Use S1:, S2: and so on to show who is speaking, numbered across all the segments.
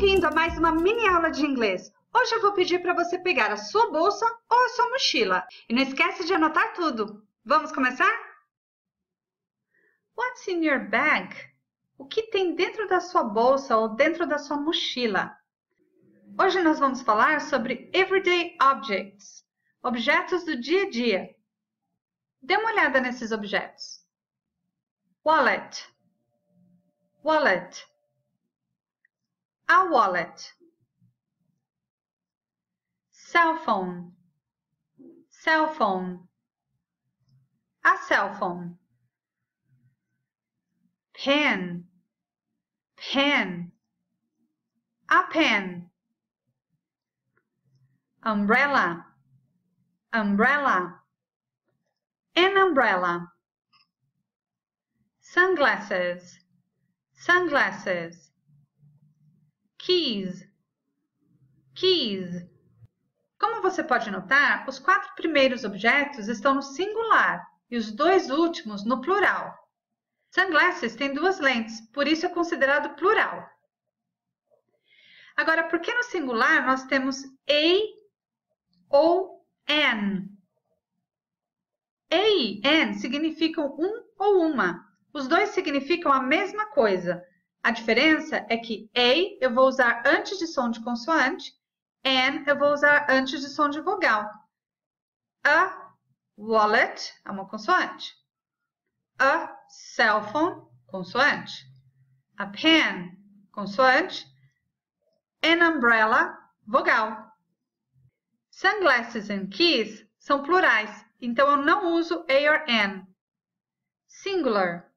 S1: Bem-vindo a mais uma mini aula de inglês. Hoje eu vou pedir para você pegar a sua bolsa ou a sua mochila. E não esquece de anotar tudo. Vamos começar? What's in your bag? O que tem dentro da sua bolsa ou dentro da sua mochila? Hoje nós vamos falar sobre everyday objects, objetos do dia a dia. Dê uma olhada nesses objetos. Wallet. Wallet a wallet cell phone cell phone a cell phone pen pen a pen umbrella umbrella an umbrella sunglasses sunglasses keys, keys. Como você pode notar, os quatro primeiros objetos estão no singular e os dois últimos no plural. Sunglasses tem duas lentes, por isso é considerado plural. Agora, por que no singular nós temos a ou an? A e an significam um ou uma. Os dois significam a mesma coisa, a diferença é que a eu vou usar antes de som de consoante, and eu vou usar antes de som de vogal. A wallet é uma consoante. A cell phone, consoante. A pen, consoante. An umbrella, vogal. Sunglasses and keys são plurais, então eu não uso a or an. Singular,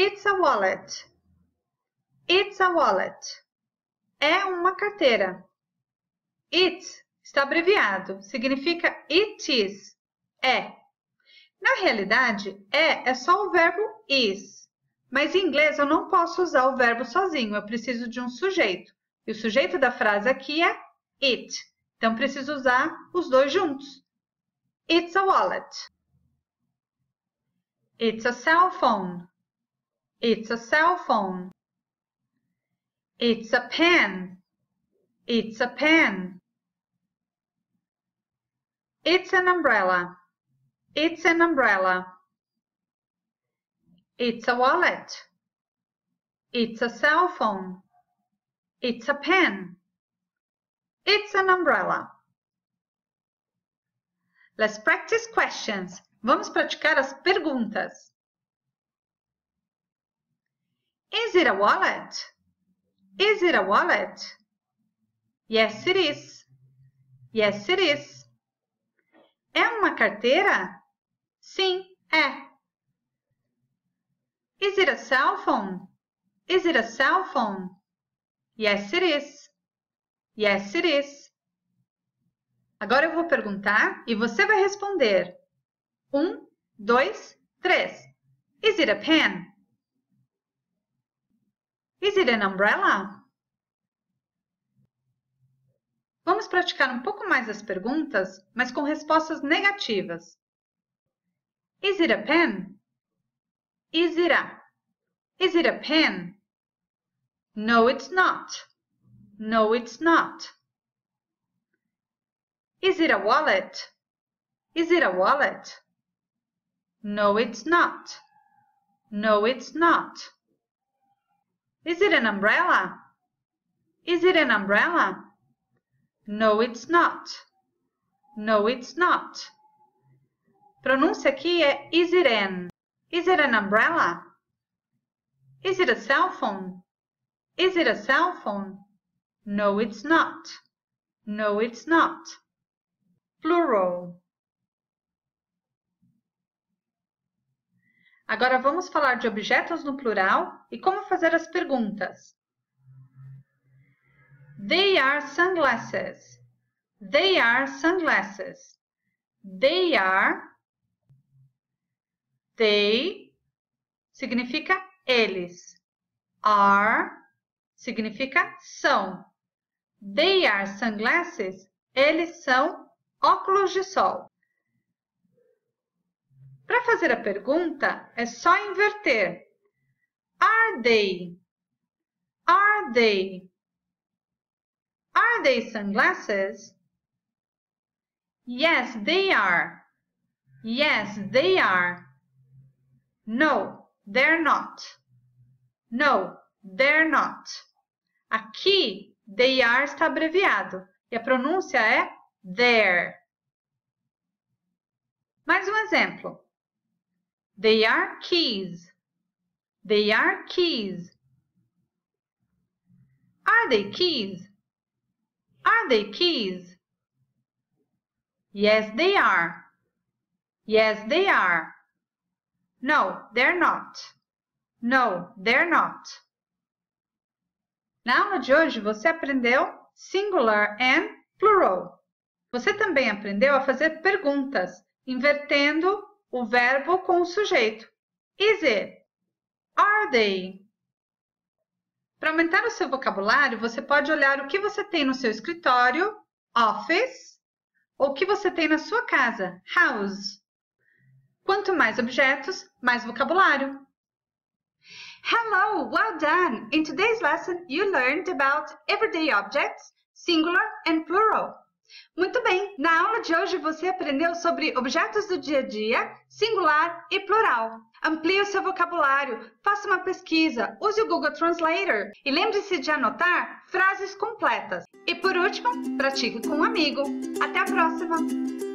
S1: It's a wallet. It's a wallet. É uma carteira. It está abreviado, significa it is, é. Na realidade, é é só o verbo is. Mas em inglês eu não posso usar o verbo sozinho, eu preciso de um sujeito. E o sujeito da frase aqui é it. Então preciso usar os dois juntos. It's a wallet. It's a cell phone. It's a cell phone. It's a pen. It's a pen. It's an umbrella. It's an umbrella. It's a wallet. It's a cell phone. It's a pen. It's an umbrella. Let's practice questions. Vamos praticar as perguntas. Is it a wallet? Is it a wallet? Yes, it is. Yes, it is. É uma carteira? Sim, é. Is it a cell phone? Is it a cell phone? Yes, it is. Yes, it is. Agora eu vou perguntar e você vai responder. Um, dois, três. Is it a pen? Is it an umbrella? Vamos praticar um pouco mais as perguntas, mas com respostas negativas. Is it a pen? Is it a? Is it a pen? No, it's not. No, it's not. Is it a wallet? Is it a wallet? No, it's not. No, it's not. Is it an umbrella? Is it an umbrella? No, it's not. No, it's not. Pronúncia aqui é is it an. Is it an umbrella? Is it a cell phone? Is it a cell phone? No, it's not. No, it's not. Plural. Agora vamos falar de objetos no plural e como fazer as perguntas. They are sunglasses. They are sunglasses. They are. They significa eles. Are significa são. They are sunglasses. Eles são óculos de sol. Para fazer a pergunta, é só inverter. Are they? Are they? Are they sunglasses? Yes, they are. Yes, they are. No, they're not. No, they're not. Aqui, they are está abreviado e a pronúncia é there. Mais um exemplo. They are keys. They are keys. Are they keys? Are they keys? Yes, they are. Yes, they are. No, they're not. No, they're not. Na aula de hoje você aprendeu singular and plural. Você também aprendeu a fazer perguntas, invertendo o verbo com o sujeito. Is it? Are they? Para aumentar o seu vocabulário, você pode olhar o que você tem no seu escritório, office, ou o que você tem na sua casa, house. Quanto mais objetos, mais vocabulário. Hello, well done! In today's lesson, you learned about everyday objects, singular and plural. Muito bem, na aula de hoje você aprendeu sobre objetos do dia a dia, singular e plural. Amplie o seu vocabulário, faça uma pesquisa, use o Google Translator e lembre-se de anotar frases completas. E por último, pratique com um amigo. Até a próxima!